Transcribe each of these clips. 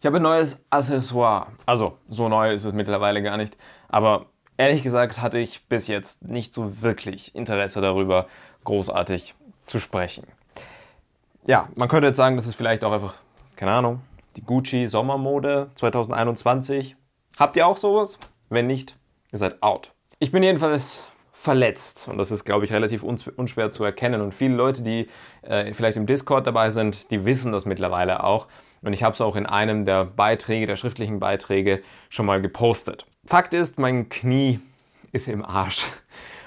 Ich habe ein neues Accessoire. Also, so neu ist es mittlerweile gar nicht. Aber Ehrlich gesagt hatte ich bis jetzt nicht so wirklich Interesse darüber, großartig zu sprechen. Ja, man könnte jetzt sagen, das ist vielleicht auch einfach, keine Ahnung, die Gucci Sommermode 2021. Habt ihr auch sowas? Wenn nicht, ihr seid out. Ich bin jedenfalls verletzt und das ist, glaube ich, relativ unschwer zu erkennen. Und viele Leute, die äh, vielleicht im Discord dabei sind, die wissen das mittlerweile auch. Und ich habe es auch in einem der Beiträge, der schriftlichen Beiträge schon mal gepostet. Fakt ist, mein Knie ist im Arsch.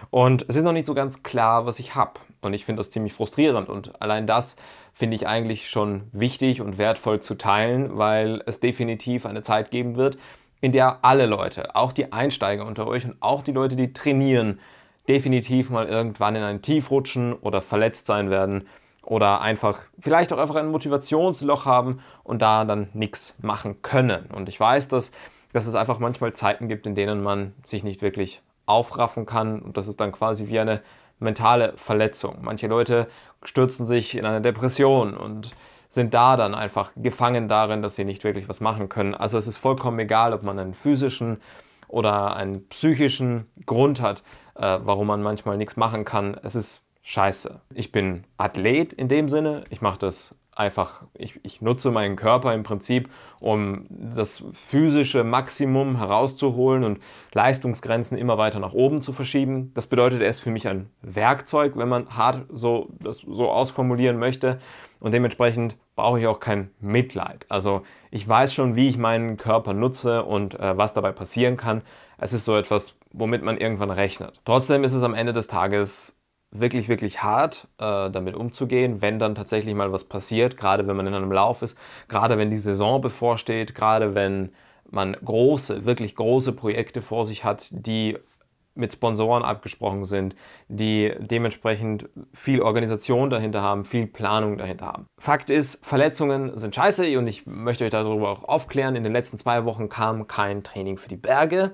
Und es ist noch nicht so ganz klar, was ich habe. Und ich finde das ziemlich frustrierend. Und allein das finde ich eigentlich schon wichtig und wertvoll zu teilen, weil es definitiv eine Zeit geben wird, in der alle Leute, auch die Einsteiger unter euch und auch die Leute, die trainieren, definitiv mal irgendwann in ein Tief rutschen oder verletzt sein werden oder einfach vielleicht auch einfach ein Motivationsloch haben und da dann nichts machen können. Und ich weiß, dass dass es einfach manchmal Zeiten gibt, in denen man sich nicht wirklich aufraffen kann und das ist dann quasi wie eine mentale Verletzung. Manche Leute stürzen sich in eine Depression und sind da dann einfach gefangen darin, dass sie nicht wirklich was machen können. Also es ist vollkommen egal, ob man einen physischen oder einen psychischen Grund hat, äh, warum man manchmal nichts machen kann. Es ist scheiße. Ich bin Athlet in dem Sinne. Ich mache das einfach, ich, ich nutze meinen Körper im Prinzip, um das physische Maximum herauszuholen und Leistungsgrenzen immer weiter nach oben zu verschieben. Das bedeutet, er ist für mich ein Werkzeug, wenn man hart so, das so ausformulieren möchte. Und dementsprechend brauche ich auch kein Mitleid. Also ich weiß schon, wie ich meinen Körper nutze und äh, was dabei passieren kann. Es ist so etwas, womit man irgendwann rechnet. Trotzdem ist es am Ende des Tages wirklich, wirklich hart, äh, damit umzugehen, wenn dann tatsächlich mal was passiert, gerade wenn man in einem Lauf ist, gerade wenn die Saison bevorsteht, gerade wenn man große, wirklich große Projekte vor sich hat, die mit Sponsoren abgesprochen sind, die dementsprechend viel Organisation dahinter haben, viel Planung dahinter haben. Fakt ist, Verletzungen sind scheiße und ich möchte euch darüber auch aufklären. In den letzten zwei Wochen kam kein Training für die Berge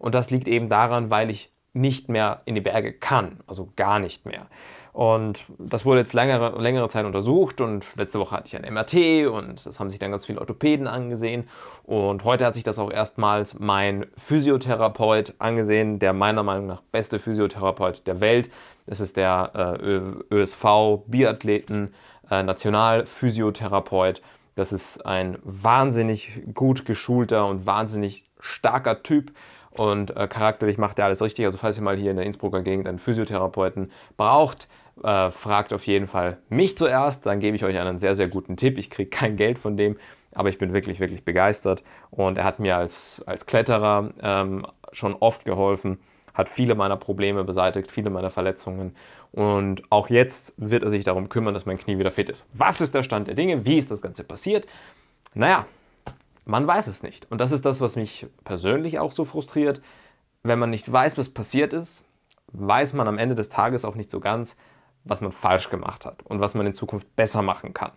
und das liegt eben daran, weil ich nicht mehr in die Berge kann, also gar nicht mehr. Und das wurde jetzt längere, längere Zeit untersucht und letzte Woche hatte ich ein MRT und das haben sich dann ganz viele Orthopäden angesehen. Und heute hat sich das auch erstmals mein Physiotherapeut angesehen, der meiner Meinung nach beste Physiotherapeut der Welt. Das ist der äh, ÖSV Biathleten äh, Nationalphysiotherapeut. Das ist ein wahnsinnig gut geschulter und wahnsinnig starker Typ und äh, charakterlich macht er alles richtig. Also falls ihr mal hier in der Innsbrucker Gegend einen Physiotherapeuten braucht, äh, fragt auf jeden Fall mich zuerst, dann gebe ich euch einen sehr, sehr guten Tipp. Ich kriege kein Geld von dem, aber ich bin wirklich, wirklich begeistert und er hat mir als, als Kletterer ähm, schon oft geholfen hat viele meiner Probleme beseitigt, viele meiner Verletzungen. Und auch jetzt wird er sich darum kümmern, dass mein Knie wieder fit ist. Was ist der Stand der Dinge? Wie ist das Ganze passiert? Naja, man weiß es nicht. Und das ist das, was mich persönlich auch so frustriert. Wenn man nicht weiß, was passiert ist, weiß man am Ende des Tages auch nicht so ganz, was man falsch gemacht hat und was man in Zukunft besser machen kann.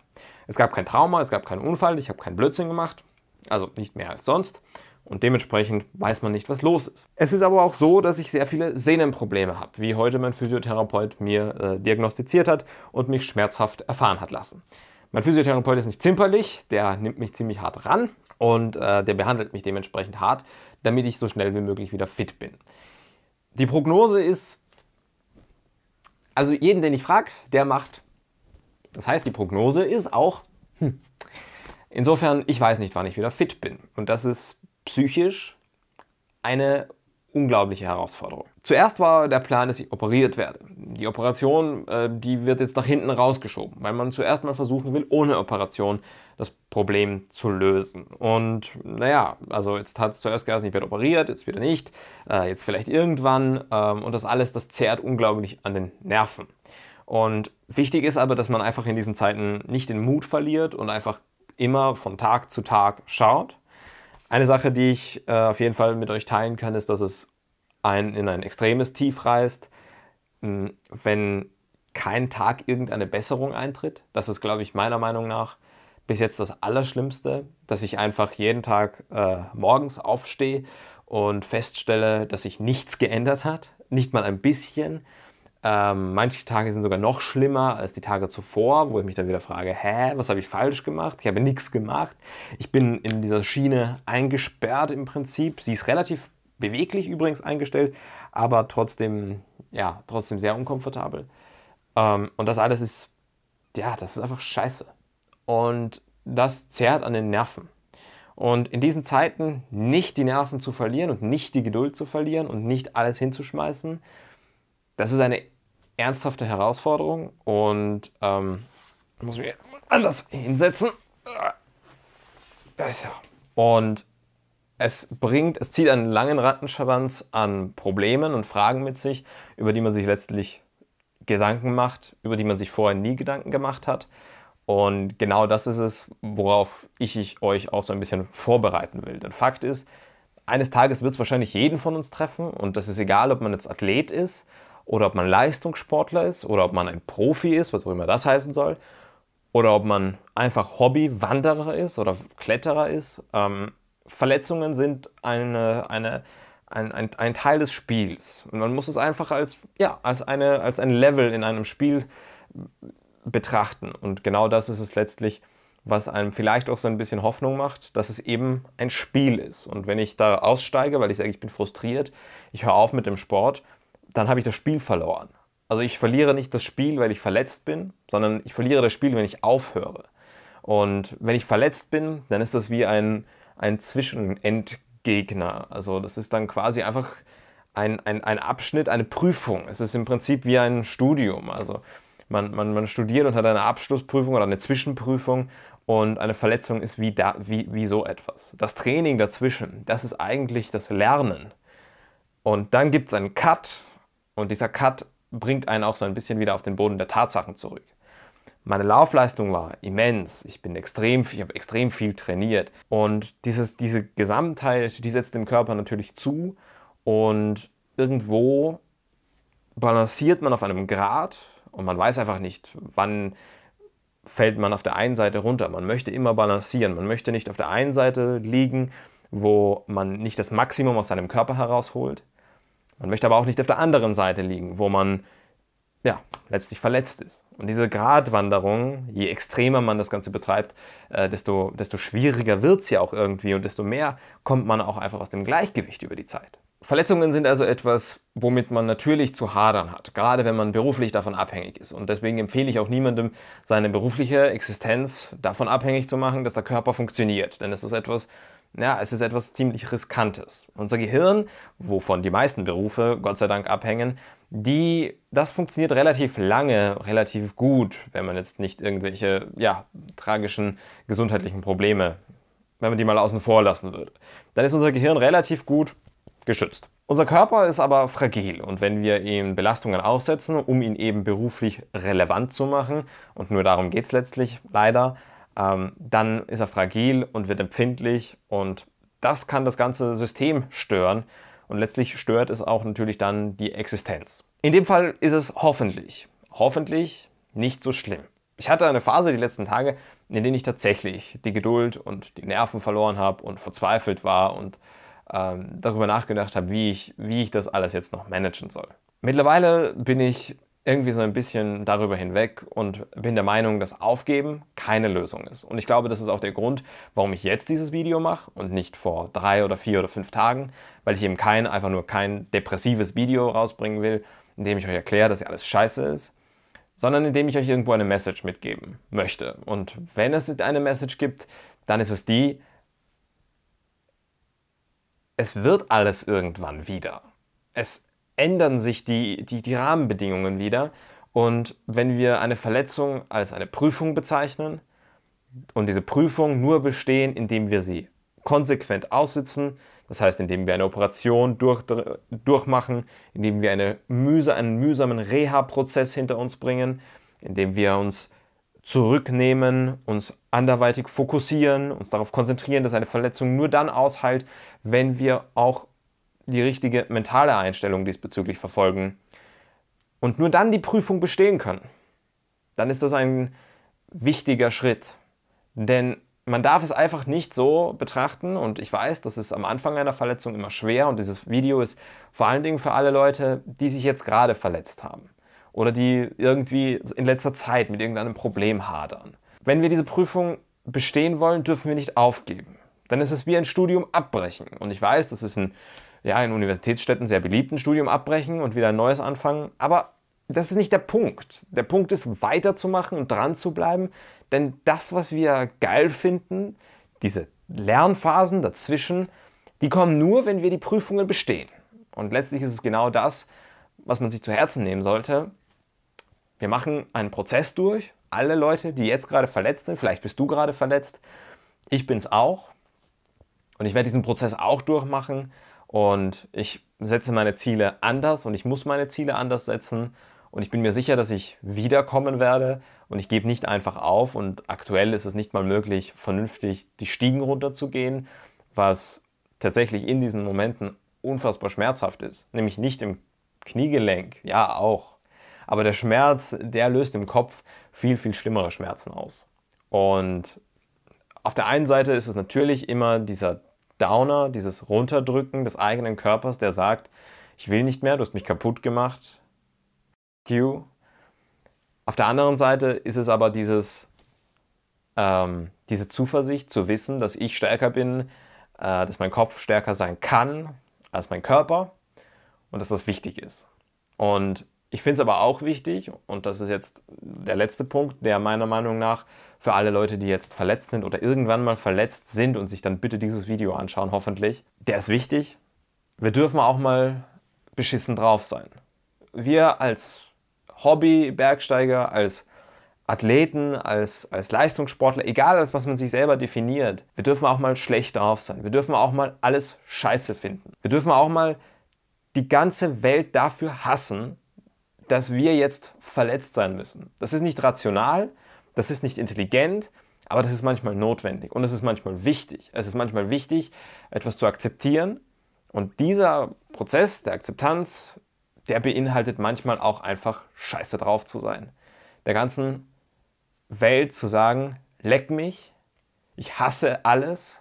Es gab kein Trauma, es gab keinen Unfall, ich habe keinen Blödsinn gemacht, also nicht mehr als sonst. Und dementsprechend weiß man nicht, was los ist. Es ist aber auch so, dass ich sehr viele Sehnenprobleme habe, wie heute mein Physiotherapeut mir äh, diagnostiziert hat und mich schmerzhaft erfahren hat lassen. Mein Physiotherapeut ist nicht zimperlich, der nimmt mich ziemlich hart ran, und äh, der behandelt mich dementsprechend hart, damit ich so schnell wie möglich wieder fit bin. Die Prognose ist, also jeden, den ich frage, der macht. Das heißt, die Prognose ist auch, hm. insofern, ich weiß nicht, wann ich wieder fit bin. Und das ist psychisch eine unglaubliche Herausforderung. Zuerst war der Plan, dass ich operiert werde. Die Operation, äh, die wird jetzt nach hinten rausgeschoben, weil man zuerst mal versuchen will, ohne Operation das Problem zu lösen. Und naja, also jetzt hat es zuerst geheißen, ich werde operiert, jetzt wieder nicht, äh, jetzt vielleicht irgendwann. Ähm, und das alles, das zehrt unglaublich an den Nerven. Und wichtig ist aber, dass man einfach in diesen Zeiten nicht den Mut verliert und einfach immer von Tag zu Tag schaut, eine Sache, die ich äh, auf jeden Fall mit euch teilen kann, ist, dass es einen in ein extremes Tief reißt, hm, wenn kein Tag irgendeine Besserung eintritt. Das ist, glaube ich, meiner Meinung nach bis jetzt das Allerschlimmste, dass ich einfach jeden Tag äh, morgens aufstehe und feststelle, dass sich nichts geändert hat, nicht mal ein bisschen. Ähm, manche Tage sind sogar noch schlimmer als die Tage zuvor, wo ich mich dann wieder frage, hä, was habe ich falsch gemacht? Ich habe nichts gemacht. Ich bin in dieser Schiene eingesperrt im Prinzip. Sie ist relativ beweglich übrigens eingestellt, aber trotzdem, ja, trotzdem sehr unkomfortabel. Ähm, und das alles ist, ja, das ist einfach scheiße. Und das zerrt an den Nerven. Und in diesen Zeiten nicht die Nerven zu verlieren und nicht die Geduld zu verlieren und nicht alles hinzuschmeißen, das ist eine ernsthafte Herausforderung und ähm, muss mich anders hinsetzen. Also. Und es bringt, es zieht einen langen Rattenschwanz an Problemen und Fragen mit sich, über die man sich letztlich Gedanken macht, über die man sich vorher nie Gedanken gemacht hat. Und genau das ist es, worauf ich, ich euch auch so ein bisschen vorbereiten will. Denn Fakt ist, eines Tages wird es wahrscheinlich jeden von uns treffen und das ist egal, ob man jetzt Athlet ist oder ob man Leistungssportler ist oder ob man ein Profi ist, was auch immer das heißen soll, oder ob man einfach Hobby-Wanderer ist oder Kletterer ist. Ähm, Verletzungen sind eine, eine, ein, ein, ein, Teil des Spiels. Und man muss es einfach als, ja, als, eine, als ein Level in einem Spiel betrachten. Und genau das ist es letztlich, was einem vielleicht auch so ein bisschen Hoffnung macht, dass es eben ein Spiel ist. Und wenn ich da aussteige, weil ich sage, ich bin frustriert, ich höre auf mit dem Sport, dann habe ich das Spiel verloren. Also ich verliere nicht das Spiel, weil ich verletzt bin, sondern ich verliere das Spiel, wenn ich aufhöre. Und wenn ich verletzt bin, dann ist das wie ein, ein Zwischenendgegner. Also das ist dann quasi einfach ein, ein, ein Abschnitt, eine Prüfung. Es ist im Prinzip wie ein Studium. Also man, man, man studiert und hat eine Abschlussprüfung oder eine Zwischenprüfung und eine Verletzung ist wie, da, wie, wie so etwas. Das Training dazwischen, das ist eigentlich das Lernen. Und dann gibt es einen Cut und dieser Cut bringt einen auch so ein bisschen wieder auf den Boden der Tatsachen zurück. Meine Laufleistung war immens. Ich bin extrem, ich habe extrem viel trainiert. Und dieses, diese Gesamtheit, die setzt dem Körper natürlich zu. Und irgendwo balanciert man auf einem Grad und man weiß einfach nicht, wann fällt man auf der einen Seite runter. Man möchte immer balancieren. Man möchte nicht auf der einen Seite liegen, wo man nicht das Maximum aus seinem Körper herausholt, man möchte aber auch nicht auf der anderen Seite liegen, wo man ja, letztlich verletzt ist. Und diese Gratwanderung, je extremer man das Ganze betreibt, äh, desto, desto schwieriger wird es ja auch irgendwie und desto mehr kommt man auch einfach aus dem Gleichgewicht über die Zeit. Verletzungen sind also etwas, womit man natürlich zu hadern hat, gerade wenn man beruflich davon abhängig ist. Und deswegen empfehle ich auch niemandem, seine berufliche Existenz davon abhängig zu machen, dass der Körper funktioniert. Denn es ist etwas, ja, es ist etwas ziemlich Riskantes. Unser Gehirn, wovon die meisten Berufe Gott sei Dank abhängen, die, das funktioniert relativ lange, relativ gut, wenn man jetzt nicht irgendwelche ja, tragischen gesundheitlichen Probleme, wenn man die mal außen vor lassen würde. Dann ist unser Gehirn relativ gut geschützt. Unser Körper ist aber fragil und wenn wir ihm Belastungen aussetzen, um ihn eben beruflich relevant zu machen, und nur darum geht es letztlich leider, ähm, dann ist er fragil und wird empfindlich und das kann das ganze System stören und letztlich stört es auch natürlich dann die Existenz. In dem Fall ist es hoffentlich, hoffentlich nicht so schlimm. Ich hatte eine Phase die letzten Tage, in denen ich tatsächlich die Geduld und die Nerven verloren habe und verzweifelt war und ähm, darüber nachgedacht habe, wie ich, wie ich das alles jetzt noch managen soll. Mittlerweile bin ich irgendwie so ein bisschen darüber hinweg und bin der Meinung, dass Aufgeben keine Lösung ist. Und ich glaube, das ist auch der Grund, warum ich jetzt dieses Video mache und nicht vor drei oder vier oder fünf Tagen, weil ich eben kein, einfach nur kein depressives Video rausbringen will, in dem ich euch erkläre, dass ja alles scheiße ist, sondern in dem ich euch irgendwo eine Message mitgeben möchte. Und wenn es eine Message gibt, dann ist es die, es wird alles irgendwann wieder. Es ändern sich die, die, die Rahmenbedingungen wieder. Und wenn wir eine Verletzung als eine Prüfung bezeichnen und diese Prüfung nur bestehen, indem wir sie konsequent aussitzen, das heißt, indem wir eine Operation durch, durchmachen, indem wir eine mühsam, einen mühsamen Reha-Prozess hinter uns bringen, indem wir uns zurücknehmen, uns anderweitig fokussieren, uns darauf konzentrieren, dass eine Verletzung nur dann ausheilt, wenn wir auch die richtige mentale Einstellung diesbezüglich verfolgen und nur dann die Prüfung bestehen können, dann ist das ein wichtiger Schritt. Denn man darf es einfach nicht so betrachten und ich weiß, das ist am Anfang einer Verletzung immer schwer und dieses Video ist vor allen Dingen für alle Leute, die sich jetzt gerade verletzt haben oder die irgendwie in letzter Zeit mit irgendeinem Problem hadern. Wenn wir diese Prüfung bestehen wollen, dürfen wir nicht aufgeben. Dann ist es wie ein Studium abbrechen und ich weiß, das ist ein ja, in Universitätsstädten sehr beliebten Studium abbrechen und wieder ein neues anfangen. Aber das ist nicht der Punkt. Der Punkt ist, weiterzumachen und dran zu bleiben. Denn das, was wir geil finden, diese Lernphasen dazwischen, die kommen nur, wenn wir die Prüfungen bestehen. Und letztlich ist es genau das, was man sich zu Herzen nehmen sollte. Wir machen einen Prozess durch. Alle Leute, die jetzt gerade verletzt sind, vielleicht bist du gerade verletzt, ich bin es auch. Und ich werde diesen Prozess auch durchmachen. Und ich setze meine Ziele anders und ich muss meine Ziele anders setzen. Und ich bin mir sicher, dass ich wiederkommen werde und ich gebe nicht einfach auf. Und aktuell ist es nicht mal möglich, vernünftig die Stiegen runterzugehen, was tatsächlich in diesen Momenten unfassbar schmerzhaft ist. Nämlich nicht im Kniegelenk, ja auch. Aber der Schmerz, der löst im Kopf viel, viel schlimmere Schmerzen aus. Und auf der einen Seite ist es natürlich immer dieser Downer, dieses Runterdrücken des eigenen Körpers, der sagt, ich will nicht mehr, du hast mich kaputt gemacht. Q. Auf der anderen Seite ist es aber dieses, ähm, diese Zuversicht zu wissen, dass ich stärker bin, äh, dass mein Kopf stärker sein kann als mein Körper und dass das wichtig ist. Und ich finde es aber auch wichtig, und das ist jetzt der letzte Punkt, der meiner Meinung nach für alle Leute, die jetzt verletzt sind oder irgendwann mal verletzt sind und sich dann bitte dieses Video anschauen, hoffentlich, der ist wichtig. Wir dürfen auch mal beschissen drauf sein. Wir als Hobby-Bergsteiger, als Athleten, als, als Leistungssportler, egal als was man sich selber definiert, wir dürfen auch mal schlecht drauf sein. Wir dürfen auch mal alles scheiße finden. Wir dürfen auch mal die ganze Welt dafür hassen, dass wir jetzt verletzt sein müssen. Das ist nicht rational, das ist nicht intelligent, aber das ist manchmal notwendig und es ist manchmal wichtig. Es ist manchmal wichtig, etwas zu akzeptieren. Und dieser Prozess der Akzeptanz, der beinhaltet manchmal auch einfach scheiße drauf zu sein. Der ganzen Welt zu sagen, leck mich, ich hasse alles,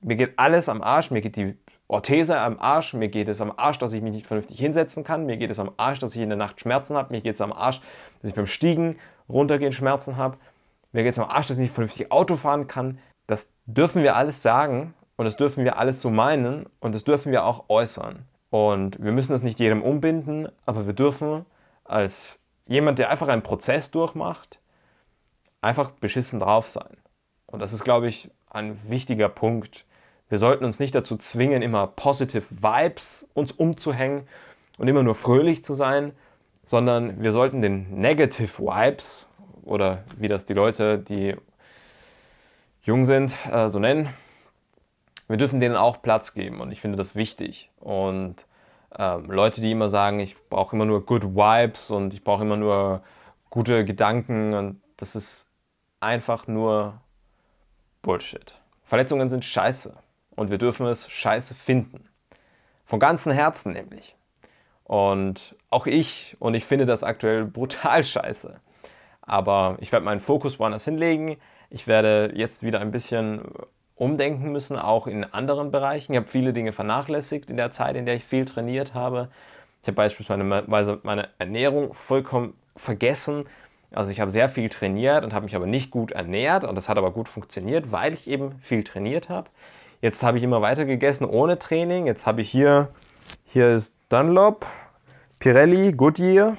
mir geht alles am Arsch, mir geht die Orthese am Arsch, mir geht es am Arsch, dass ich mich nicht vernünftig hinsetzen kann, mir geht es am Arsch, dass ich in der Nacht Schmerzen habe, mir geht es am Arsch, dass ich beim Stiegen runtergehen Schmerzen habe, mir geht es am Arsch, dass ich nicht vernünftig Auto fahren kann. Das dürfen wir alles sagen und das dürfen wir alles so meinen und das dürfen wir auch äußern. Und wir müssen das nicht jedem umbinden, aber wir dürfen als jemand, der einfach einen Prozess durchmacht, einfach beschissen drauf sein. Und das ist, glaube ich, ein wichtiger Punkt, wir sollten uns nicht dazu zwingen, immer positive Vibes uns umzuhängen und immer nur fröhlich zu sein, sondern wir sollten den negative Vibes oder wie das die Leute, die jung sind, äh, so nennen, wir dürfen denen auch Platz geben und ich finde das wichtig. Und ähm, Leute, die immer sagen, ich brauche immer nur Good Vibes und ich brauche immer nur gute Gedanken und das ist einfach nur Bullshit. Verletzungen sind scheiße. Und wir dürfen es scheiße finden. Von ganzem Herzen nämlich. Und auch ich, und ich finde das aktuell brutal scheiße. Aber ich werde meinen Fokus woanders hinlegen. Ich werde jetzt wieder ein bisschen umdenken müssen, auch in anderen Bereichen. Ich habe viele Dinge vernachlässigt in der Zeit, in der ich viel trainiert habe. Ich habe beispielsweise meine Ernährung vollkommen vergessen. Also ich habe sehr viel trainiert und habe mich aber nicht gut ernährt und das hat aber gut funktioniert, weil ich eben viel trainiert habe. Jetzt habe ich immer weiter gegessen ohne Training. Jetzt habe ich hier, hier ist Dunlop, Pirelli, Goodyear.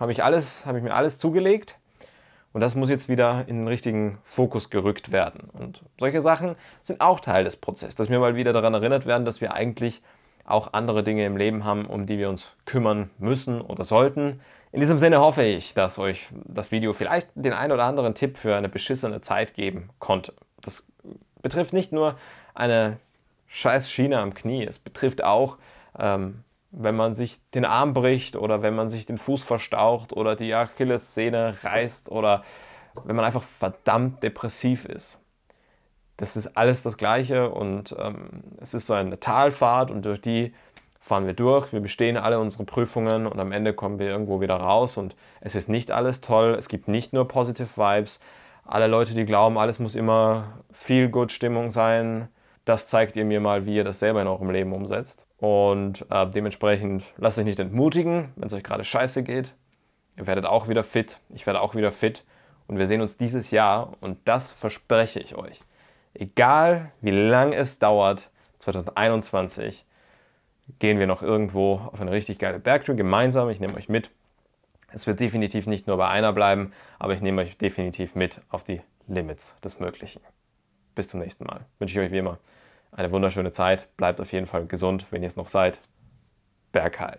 Habe ich, alles, habe ich mir alles zugelegt. Und das muss jetzt wieder in den richtigen Fokus gerückt werden. Und solche Sachen sind auch Teil des Prozesses, dass wir mal wieder daran erinnert werden, dass wir eigentlich auch andere Dinge im Leben haben, um die wir uns kümmern müssen oder sollten. In diesem Sinne hoffe ich, dass euch das Video vielleicht den ein oder anderen Tipp für eine beschissene Zeit geben konnte. Das betrifft nicht nur eine scheiß Schiene am Knie. Es betrifft auch, ähm, wenn man sich den Arm bricht oder wenn man sich den Fuß verstaucht oder die Achillessehne reißt oder wenn man einfach verdammt depressiv ist. Das ist alles das Gleiche und ähm, es ist so eine Talfahrt und durch die fahren wir durch, wir bestehen alle unsere Prüfungen und am Ende kommen wir irgendwo wieder raus und es ist nicht alles toll, es gibt nicht nur positive Vibes. Alle Leute, die glauben, alles muss immer viel gut Stimmung sein, das zeigt ihr mir mal, wie ihr das selber in eurem Leben umsetzt. Und äh, dementsprechend lasst euch nicht entmutigen, wenn es euch gerade scheiße geht. Ihr werdet auch wieder fit, ich werde auch wieder fit. Und wir sehen uns dieses Jahr und das verspreche ich euch. Egal wie lang es dauert, 2021 gehen wir noch irgendwo auf eine richtig geile Bergtour gemeinsam. Ich nehme euch mit. Es wird definitiv nicht nur bei einer bleiben, aber ich nehme euch definitiv mit auf die Limits des Möglichen. Bis zum nächsten Mal. Wünsche ich euch wie immer eine wunderschöne Zeit. Bleibt auf jeden Fall gesund, wenn ihr es noch seid. Bergheil.